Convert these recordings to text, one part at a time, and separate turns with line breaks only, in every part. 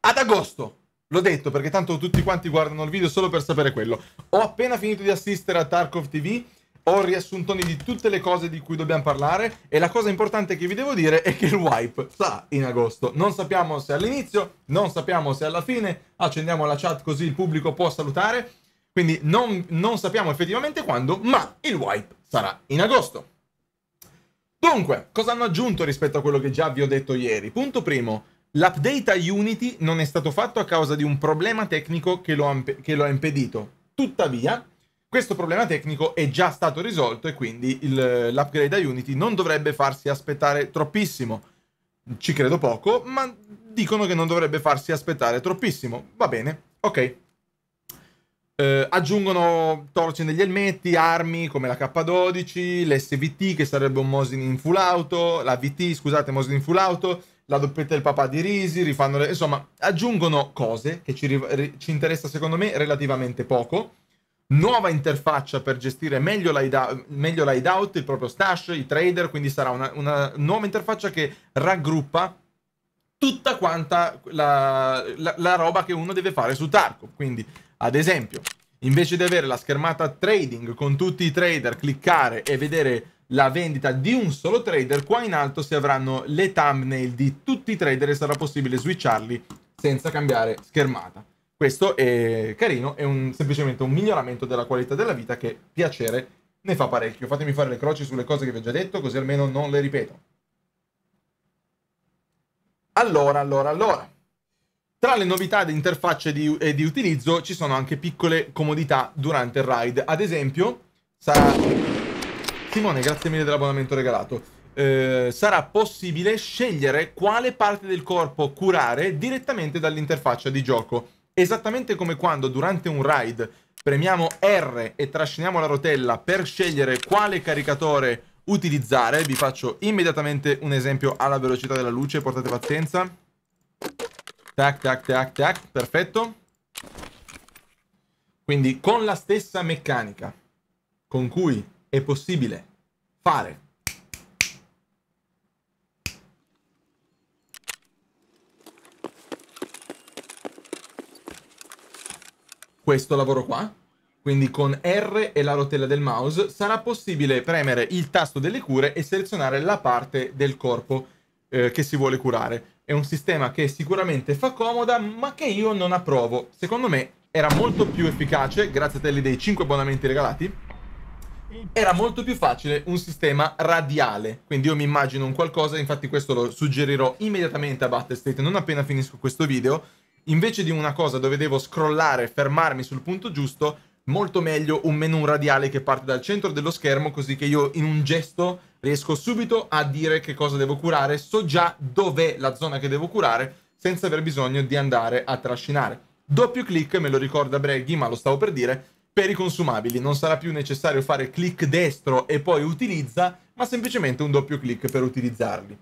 ad agosto. L'ho detto perché tanto tutti quanti guardano il video solo per sapere quello. Ho appena finito di assistere a Tarkov TV, ho riassuntoni di tutte le cose di cui dobbiamo parlare e la cosa importante che vi devo dire è che il wipe sta in agosto. Non sappiamo se all'inizio, non sappiamo se alla fine. Accendiamo la chat così il pubblico può salutare. Quindi non, non sappiamo effettivamente quando, ma il wipe sarà in agosto. Dunque, cosa hanno aggiunto rispetto a quello che già vi ho detto ieri? Punto primo, L'update a Unity non è stato fatto a causa di un problema tecnico che lo, che lo ha impedito. Tuttavia, questo problema tecnico è già stato risolto e quindi l'upgrade a Unity non dovrebbe farsi aspettare troppissimo. Ci credo poco, ma dicono che non dovrebbe farsi aspettare troppissimo. Va bene, ok. Eh, aggiungono torce negli elmetti, armi come la K12, l'SVT che sarebbe un Mosin in full auto, la VT scusate Mosin in full auto, la doppietta del papà di Risi, rifanno le... insomma, aggiungono cose che ci, ri... ci interessa secondo me relativamente poco. Nuova interfaccia per gestire meglio l'hideout, meglio l'hideout il proprio stash, i trader, quindi sarà una, una nuova interfaccia che raggruppa tutta quanta la, la, la roba che uno deve fare su Tarkov. Quindi, ad esempio, invece di avere la schermata trading con tutti i trader, cliccare e vedere la vendita di un solo trader, qua in alto si avranno le thumbnail di tutti i trader e sarà possibile switcharli senza cambiare schermata. Questo è carino, è un, semplicemente un miglioramento della qualità della vita che piacere ne fa parecchio. Fatemi fare le croci sulle cose che vi ho già detto, così almeno non le ripeto. Allora, allora, allora. Tra le novità di interfacce di, eh, di utilizzo ci sono anche piccole comodità durante il ride. Ad esempio, sarà Simone, grazie mille dell'abbonamento regalato. Eh, sarà possibile scegliere quale parte del corpo curare direttamente dall'interfaccia di gioco. Esattamente come quando durante un ride premiamo R e trasciniamo la rotella per scegliere quale caricatore utilizzare. Vi faccio immediatamente un esempio alla velocità della luce, portate pazienza. Tac, tac, tac, tac, perfetto. Quindi con la stessa meccanica con cui è possibile fare. Questo lavoro qua, quindi con R e la rotella del mouse, sarà possibile premere il tasto delle cure e selezionare la parte del corpo eh, che si vuole curare. È un sistema che sicuramente fa comoda, ma che io non approvo. Secondo me era molto più efficace, grazie a te dei 5 abbonamenti regalati, era molto più facile un sistema radiale. Quindi io mi immagino un qualcosa, infatti questo lo suggerirò immediatamente a Battlestate non appena finisco questo video. Invece di una cosa dove devo scrollare, fermarmi sul punto giusto, molto meglio un menu radiale che parte dal centro dello schermo così che io in un gesto riesco subito a dire che cosa devo curare, so già dov'è la zona che devo curare senza aver bisogno di andare a trascinare. Doppio clic, me lo ricorda Breghi, ma lo stavo per dire, per i consumabili. Non sarà più necessario fare clic destro e poi utilizza, ma semplicemente un doppio clic per utilizzarli.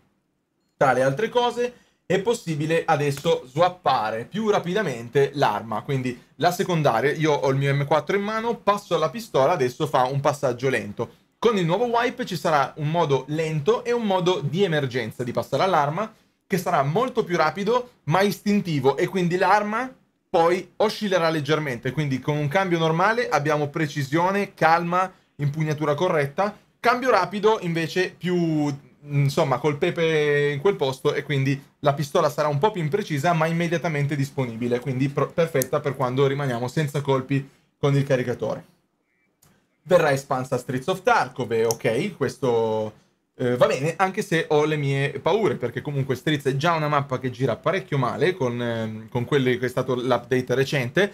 Tra le altre cose è possibile adesso swappare più rapidamente l'arma, quindi la secondaria, io ho il mio M4 in mano, passo alla pistola, adesso fa un passaggio lento. Con il nuovo wipe ci sarà un modo lento e un modo di emergenza di passare all'arma, che sarà molto più rapido ma istintivo e quindi l'arma poi oscillerà leggermente, quindi con un cambio normale abbiamo precisione, calma, impugnatura corretta, cambio rapido invece più mm, insomma col pepe in quel posto e quindi la pistola sarà un po' più imprecisa ma immediatamente disponibile, quindi perfetta per quando rimaniamo senza colpi con il caricatore. Verrà espansa Streets of Tarkov e eh, ok, questo eh, va bene, anche se ho le mie paure, perché comunque Streets è già una mappa che gira parecchio male con, eh, con quelli che è stato l'update recente.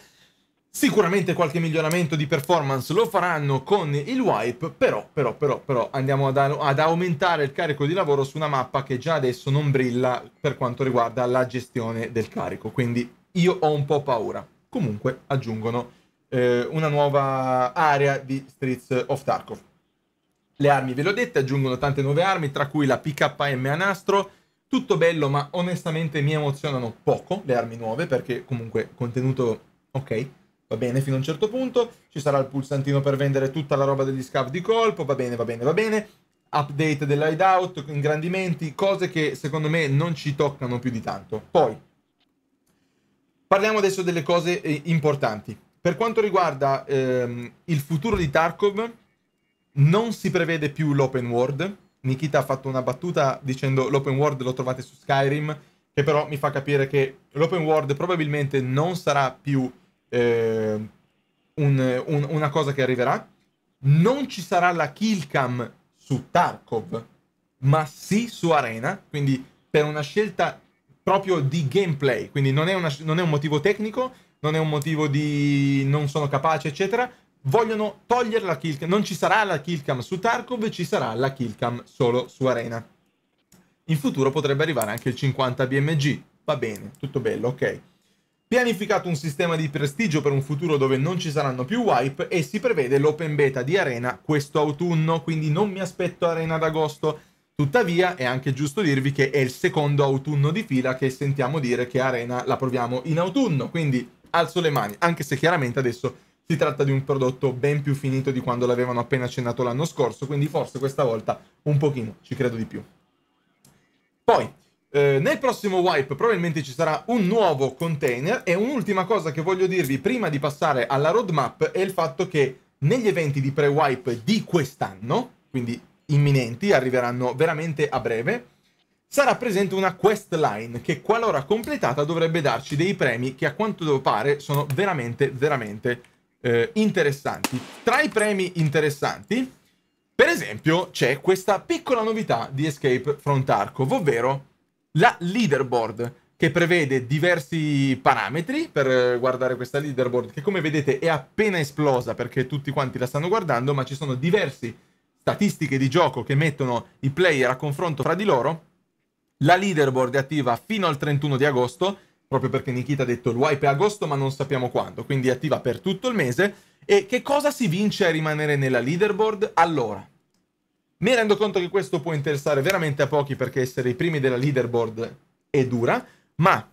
Sicuramente qualche miglioramento di performance lo faranno con il wipe, però, però, però, però andiamo ad, ad, aumentare il carico di lavoro su una mappa che già adesso non brilla per quanto riguarda la gestione del carico, quindi io ho un po' paura. Comunque aggiungono eh, una nuova area di Streets of Tarkov. Le armi ve le ho dette, aggiungono tante nuove armi, tra cui la PKM a nastro. Tutto bello, ma onestamente mi emozionano poco le armi nuove, perché comunque contenuto ok, va bene fino a un certo punto. Ci sarà il pulsantino per vendere tutta la roba degli scav di colpo, va bene, va bene, va bene. Update dell'hideout, ingrandimenti, cose che secondo me non ci toccano più di tanto. Poi, parliamo adesso delle cose eh, importanti. Per quanto riguarda ehm, il futuro di Tarkov, non si prevede più l'open world. Nikita ha fatto una battuta dicendo l'open world lo trovate su Skyrim, che però mi fa capire che l'open world probabilmente non sarà più eh, un, un, una cosa che arriverà. Non ci sarà la kill cam su Tarkov, ma sì su Arena, quindi per una scelta proprio di gameplay, quindi non è, una, non è un motivo tecnico, non è un motivo di non sono capace, eccetera, vogliono togliere la killcam. Non ci sarà la killcam su Tarkov, ci sarà la killcam solo su Arena. In futuro potrebbe arrivare anche il 50 BMG. Va bene, tutto bello, ok. Pianificato un sistema di prestigio per un futuro dove non ci saranno più wipe e si prevede l'open beta di Arena questo autunno, quindi non mi aspetto Arena d'agosto. Tuttavia è anche giusto dirvi che è il secondo autunno di fila che sentiamo dire che Arena la proviamo in autunno, quindi alzo le mani, anche se chiaramente adesso si tratta di un prodotto ben più finito di quando l'avevano appena accennato l'anno scorso, quindi forse questa volta un pochino ci credo di più. Poi, eh, nel prossimo wipe probabilmente ci sarà un nuovo container e un'ultima cosa che voglio dirvi prima di passare alla roadmap è il fatto che negli eventi di pre-wipe di quest'anno, quindi imminenti, arriveranno veramente a breve, sarà presente una quest line che qualora completata dovrebbe darci dei premi che a quanto pare sono veramente veramente eh, interessanti. Tra i premi interessanti, per esempio, c'è questa piccola novità di Escape from Tarkov, ovvero la leaderboard che prevede diversi parametri per eh, guardare questa leaderboard che come vedete è appena esplosa perché tutti quanti la stanno guardando ma ci sono diverse statistiche di gioco che mettono i player a confronto fra di loro la leaderboard è attiva fino al 31 di agosto proprio perché Nikita ha detto il wipe è agosto ma non sappiamo quando, quindi è attiva per tutto il mese. E che cosa si vince a rimanere nella leaderboard? Allora, mi rendo conto che questo può interessare veramente a pochi perché essere i primi della leaderboard è dura, ma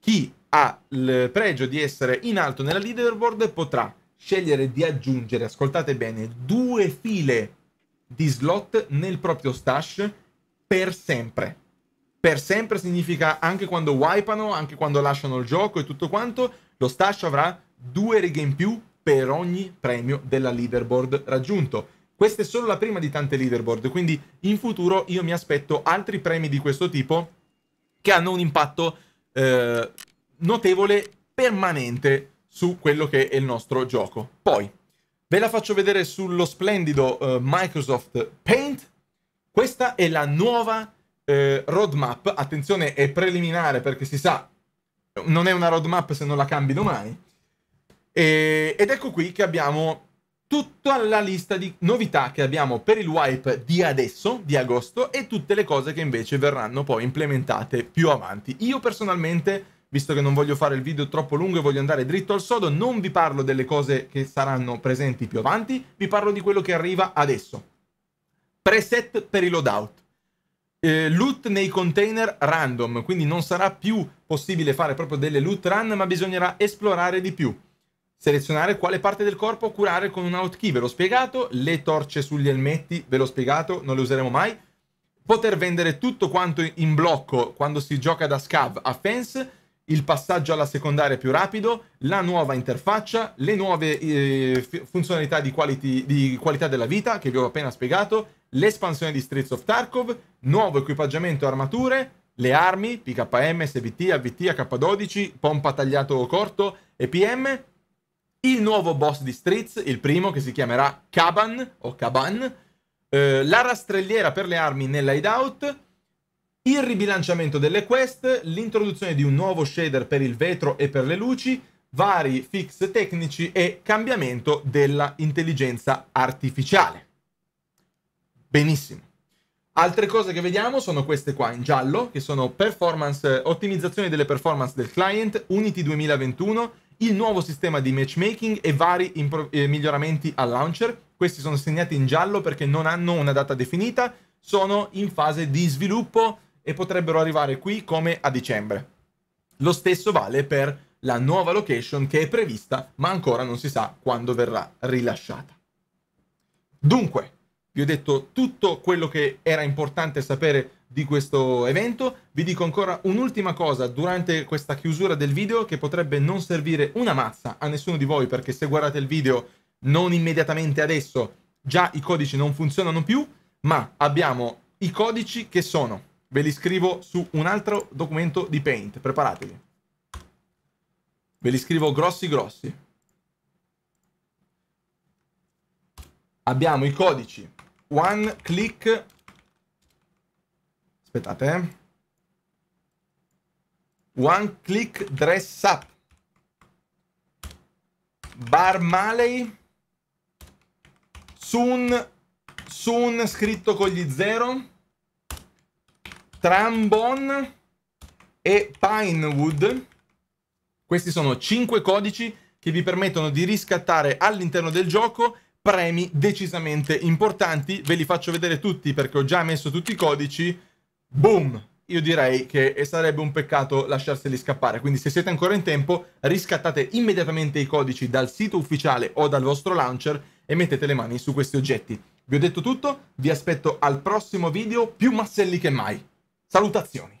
chi ha il pregio di essere in alto nella leaderboard potrà scegliere di aggiungere, ascoltate bene, due file di slot nel proprio stash per sempre per sempre significa anche quando wipano, anche quando lasciano il gioco e tutto quanto, lo stash avrà due righe in più per ogni premio della leaderboard raggiunto. Questa è solo la prima di tante leaderboard, quindi in futuro io mi aspetto altri premi di questo tipo che hanno un impatto eh, notevole, permanente su quello che è il nostro gioco. Poi ve la faccio vedere sullo splendido eh, Microsoft Paint. Questa è la nuova eh, roadmap, attenzione è preliminare perché si sa, non è una roadmap se non la cambi domani, e, ed ecco qui che abbiamo tutta la lista di novità che abbiamo per il wipe di adesso, di agosto, e tutte le cose che invece verranno poi implementate più avanti. Io personalmente visto che non voglio fare il video troppo lungo e voglio andare dritto al sodo, non vi parlo delle cose che saranno presenti più avanti, vi parlo di quello che arriva adesso. Preset per i loadout eh, loot nei container random, quindi non sarà più possibile fare proprio delle loot run, ma bisognerà esplorare di più. Selezionare quale parte del corpo curare con un hotkey, ve l'ho spiegato, le torce sugli elmetti, ve l'ho spiegato, non le useremo mai. Poter vendere tutto quanto in blocco quando si gioca da scav a fence, il passaggio alla secondaria più rapido, la nuova interfaccia, le nuove eh, funzionalità di, quality, di qualità della vita che vi ho appena spiegato, l'espansione di Streets of Tarkov, nuovo equipaggiamento e armature, le armi, PKM, SVT, AVT, AK12, pompa tagliato corto e PM, il nuovo boss di Streets, il primo che si chiamerà Caban o Caban, eh, la rastrelliera per le armi nell'hideout, il ribilanciamento delle quest, l'introduzione di un nuovo shader per il vetro e per le luci, vari fix tecnici e cambiamento della intelligenza artificiale benissimo. Altre cose che vediamo sono queste qua in giallo, che sono performance, ottimizzazione delle performance del client, Unity 2021, il nuovo sistema di matchmaking e vari impro- eh, miglioramenti al launcher. Questi sono segnati in giallo perché non hanno una data definita, sono in fase di sviluppo e potrebbero arrivare qui come a dicembre. Lo stesso vale per la nuova location che è prevista, ma ancora non si sa quando verrà rilasciata. Dunque, vi ho detto tutto quello che era importante sapere di questo evento. Vi dico ancora un'ultima cosa durante questa chiusura del video che potrebbe non servire una mazza a nessuno di voi perché se guardate il video non immediatamente adesso già i codici non funzionano più, ma abbiamo i codici che sono. Ve li scrivo su un altro documento di Paint, preparatevi. Ve li scrivo grossi grossi. Abbiamo i codici One click. Aspettate. Eh. One click dress up. Bar Maley. Sun. Sun scritto con gli zero. Trambon e Pinewood. Questi sono 5 codici che vi permettono di riscattare all'interno del gioco premi decisamente importanti. Ve li faccio vedere tutti perché ho già messo tutti i codici. Boom! Io direi che sarebbe un peccato lasciarseli scappare, quindi se siete ancora in tempo riscattate immediatamente i codici dal sito ufficiale o dal vostro launcher e mettete le mani su questi oggetti. Vi ho detto tutto, vi aspetto al prossimo video più masselli che mai. Salutazioni!